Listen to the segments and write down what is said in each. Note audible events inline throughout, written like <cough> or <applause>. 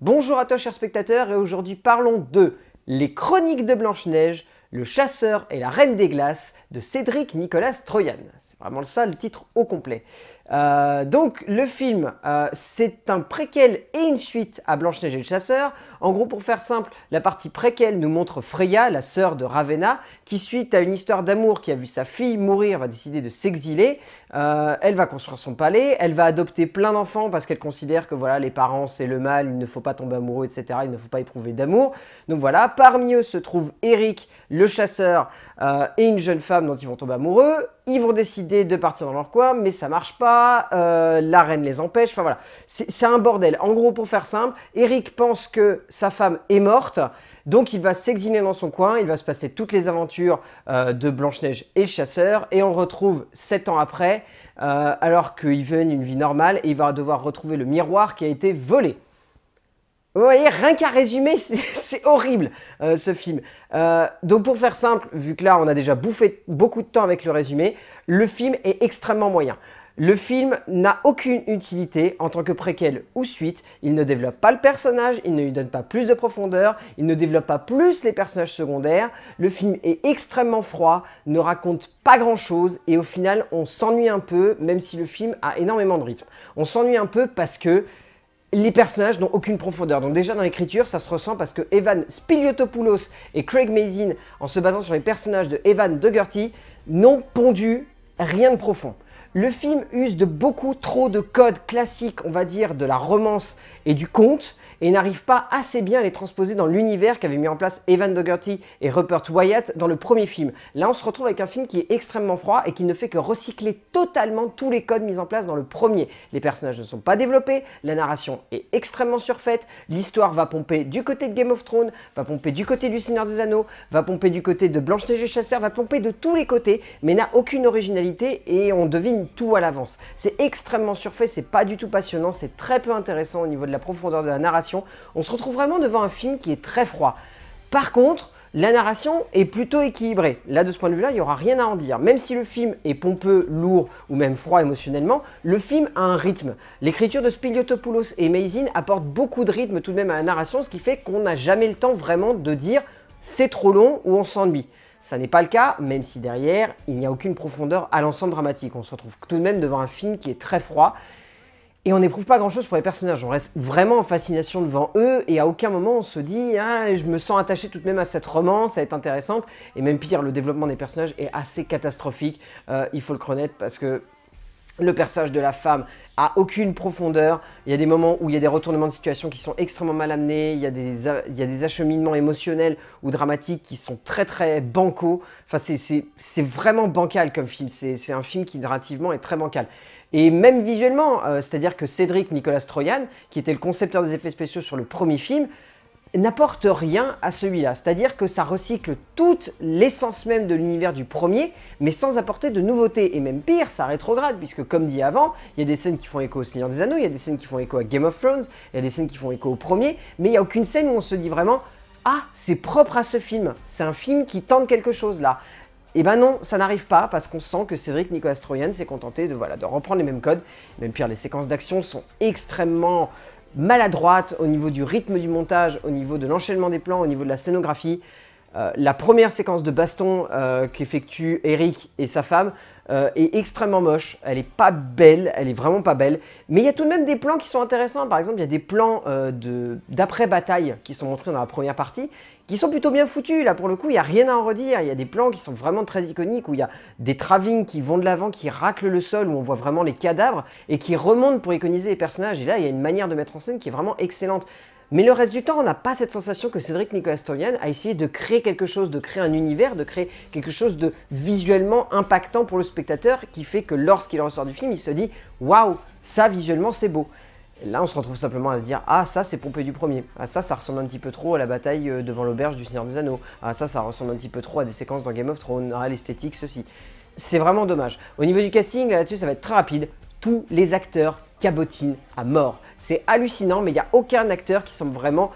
Bonjour à toi chers spectateurs et aujourd'hui parlons de Les Chroniques de Blanche-Neige, le chasseur et la reine des glaces de Cédric Nicolas Troyan. C'est vraiment ça le titre au complet. Euh, donc le film, euh, c'est un préquel et une suite à Blanche-Neige et le chasseur. En gros, pour faire simple, la partie préquel nous montre Freya, la sœur de Ravenna, qui suite à une histoire d'amour qui a vu sa fille mourir, va décider de s'exiler. Euh, elle va construire son palais, elle va adopter plein d'enfants parce qu'elle considère que voilà, les parents c'est le mal, il ne faut pas tomber amoureux, etc. Il ne faut pas éprouver d'amour. Donc voilà, parmi eux se trouve Eric, le chasseur, et une jeune femme dont ils vont tomber amoureux. Ils vont décider de partir dans leur coin, mais ça marche pas euh, la reine les empêche, enfin voilà. C'est un bordel. En gros, pour faire simple, Eric pense que sa femme est morte, donc il va s'exiler dans son coin, il va se passer toutes les aventures euh, de Blanche-Neige et chasseur, et on retrouve sept ans après, euh, alors qu'il veut une vie normale, et il va devoir retrouver le miroir qui a été volé. Vous voyez, rien qu'à résumer, <laughs> c'est horrible ce film. donc pour faire simple, vu que là on a déjà bouffé beaucoup de temps avec le résumé, le film est extrêmement moyen. Le film n'a aucune utilité en tant que préquel ou suite, il ne développe pas le personnage, il ne lui donne pas plus de profondeur, il ne développe pas plus les personnages secondaires, le film est extrêmement froid, ne raconte pas grand chose et au final on s'ennuie un peu même si le film a énormément de rythme. On s'ennuie un peu parce que les personnages n'ont aucune profondeur. Donc déjà dans l'écriture, ça se ressent parce que Evan Spiliotopoulos et Craig Mazin, en se basant sur les personnages de Evan Dougherty, n'ont pondu rien de profond. Le film use de beaucoup trop de codes classiques, on va dire, de la romance et du conte, et n'arrive pas assez bien à les transposer dans l'univers qu'avaient mis en place Evan Dougherty et Rupert Wyatt dans le premier film. Là, on se retrouve avec un film qui est extrêmement froid et qui ne fait que recycler totalement tous les codes mis en place dans le premier. Les personnages ne sont pas développés, la narration est extrêmement surfaite, l'histoire va pomper du côté de Game of Thrones, va pomper du côté du Seigneur des Anneaux, va pomper du côté de Blanche-Neige et Chasseur, va pomper de tous les côtés, mais n'a aucune originalité et on devine tout à l'avance. C'est extrêmement surfait, c'est pas du tout passionnant, c'est très peu intéressant au niveau de la profondeur de la narration on se retrouve vraiment devant un film qui est très froid. Par contre, la narration est plutôt équilibrée. Là, de ce point de vue-là, il n'y aura rien à en dire. Même si le film est pompeux, lourd ou même froid émotionnellement, le film a un rythme. L'écriture de Spiliotopoulos et Maisine apporte beaucoup de rythme tout de même à la narration, ce qui fait qu'on n'a jamais le temps vraiment de dire c'est trop long ou on s'ennuie. Ça n'est pas le cas, même si derrière, il n'y a aucune profondeur à l'ensemble dramatique. On se retrouve tout de même devant un film qui est très froid et on n'éprouve pas grand-chose pour les personnages. On reste vraiment en fascination devant eux et à aucun moment on se dit « Ah, je me sens attaché tout de même à cette romance, ça va être intéressante ». Et même pire, le développement des personnages est assez catastrophique, euh, il faut le connaître, parce que le personnage de la femme a aucune profondeur. Il y a des moments où il y a des retournements de situation qui sont extrêmement mal amenés. Il y a des, acheminements émotionnels ou dramatiques qui sont très très bancaux. Enfin, c'est vraiment bancal comme film. C'est un film qui narrativement est très bancal. Et même visuellement, euh, c'est-à-dire que Cédric Nicolas Troyan, qui était le concepteur des effets spéciaux sur le premier film, n'apporte rien à celui-là. C'est-à-dire que ça recycle toute l'essence même de l'univers du premier, mais sans apporter de nouveautés. Et même pire, ça rétrograde, puisque comme dit avant, il y a des scènes qui font écho au Seigneur des Anneaux, il y a des scènes qui font écho à Game of Thrones, il y a des scènes qui font écho au premier, mais il n'y a aucune scène où on se dit vraiment Ah, c'est propre à ce film, c'est un film qui tente quelque chose là. Et eh ben non, ça n'arrive pas parce qu'on sent que Cédric Nicolas Troyan s'est contenté de, voilà, de reprendre les mêmes codes. Même pire, les séquences d'action sont extrêmement maladroite au niveau du rythme du montage, au niveau de l'enchaînement des plans, au niveau de la scénographie. Euh, la première séquence de baston euh, qu'effectuent Eric et sa femme euh, est extrêmement moche. Elle est pas belle, elle est vraiment pas belle. Mais il y a tout de même des plans qui sont intéressants. Par exemple, il y a des plans d'après-bataille qui sont montrés dans la première partie qui sont plutôt bien foutus. Là, pour le coup, il n'y a rien à en redire. Il y a des plans qui sont vraiment très iconiques, où il y a des travelling qui vont de l'avant, qui raclent le sol, où on voit vraiment les cadavres, et qui remontent pour iconiser les personnages. Et là, il y a une manière de mettre en scène qui est vraiment excellente. Mais le reste du temps, on n'a pas cette sensation que Cédric Nicolas Stolian a essayé de créer quelque chose, de créer un univers, de créer quelque chose de visuellement impactant pour le spectateur qui fait que lorsqu'il ressort du film, il se dit waouh, ça visuellement c'est beau. là, on se retrouve simplement à se dire ah ça c'est pompé du premier, ah ça ça ressemble un petit peu trop à la bataille euh, devant l'auberge du Seigneur des Anneaux, ah ça ça ressemble un petit peu trop à des séquences dans Game of Thrones, ah l'esthétique ceci. C'est vraiment dommage. Au niveau du casting, là-dessus, ça va être très rapide tous les acteurs cabotinent à mort. C'est hallucinant, mais il n'y a aucun acteur qui semble vraiment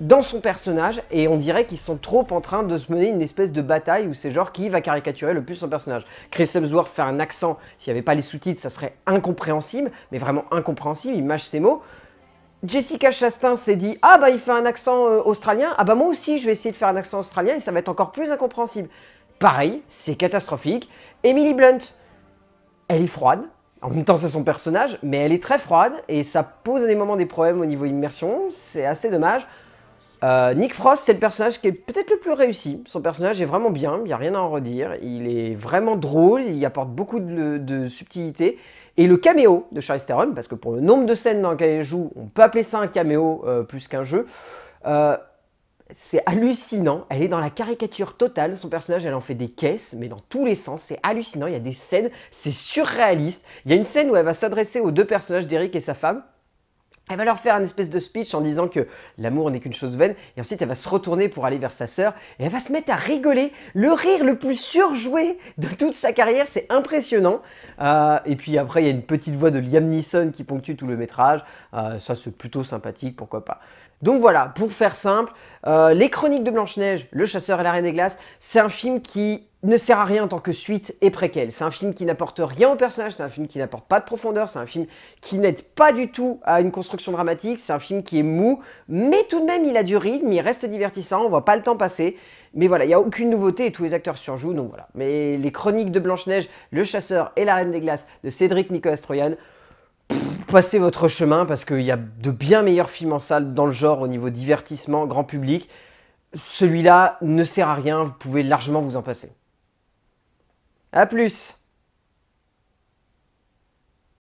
dans son personnage et on dirait qu'ils sont trop en train de se mener une espèce de bataille où c'est genre qui va caricaturer le plus son personnage. Chris Hemsworth fait un accent, s'il n'y avait pas les sous-titres, ça serait incompréhensible, mais vraiment incompréhensible, il mâche ses mots. Jessica Chastain s'est dit Ah bah il fait un accent euh, australien, ah bah moi aussi je vais essayer de faire un accent australien et ça va être encore plus incompréhensible. Pareil, c'est catastrophique. Emily Blunt, elle est froide, en même temps, c'est son personnage, mais elle est très froide et ça pose à des moments des problèmes au niveau immersion. C'est assez dommage. Euh, Nick Frost, c'est le personnage qui est peut-être le plus réussi. Son personnage est vraiment bien, il n'y a rien à en redire. Il est vraiment drôle, il apporte beaucoup de, subtilité. Et le caméo de Charlize Theron, parce que pour le nombre de scènes dans lesquelles il joue, on peut appeler ça un caméo euh, plus qu'un jeu, euh, c'est hallucinant. Elle est dans la caricature totale. Son personnage, elle en fait des caisses, mais dans tous les sens. C'est hallucinant. Il y a des scènes, c'est surréaliste. Il y a une scène où elle va s'adresser aux deux personnages d'Eric et sa femme. Elle va leur faire une espèce de speech en disant que l'amour n'est qu'une chose vaine, et ensuite elle va se retourner pour aller vers sa sœur, et elle va se mettre à rigoler, le rire le plus surjoué de toute sa carrière, c'est impressionnant. Euh, et puis après, il y a une petite voix de Liam Neeson qui ponctue tout le métrage, euh, ça c'est plutôt sympathique, pourquoi pas. Donc voilà, pour faire simple, euh, Les Chroniques de Blanche-Neige, Le Chasseur et la Reine des Glaces, c'est un film qui ne sert à rien en tant que suite et préquel. C'est un film qui n'apporte rien au personnage, c'est un film qui n'apporte pas de profondeur, c'est un film qui n'aide pas du tout à une construction dramatique, c'est un film qui est mou, mais tout de même il a du rythme, il reste divertissant, on voit pas le temps passer. Mais voilà, il n'y a aucune nouveauté et tous les acteurs surjouent, donc voilà. Mais les chroniques de Blanche-Neige, Le Chasseur et la Reine des Glaces de Cédric Nicolas Troyan, passez votre chemin parce qu'il y a de bien meilleurs films en salle dans le genre au niveau divertissement, grand public. Celui-là ne sert à rien, vous pouvez largement vous en passer. A plus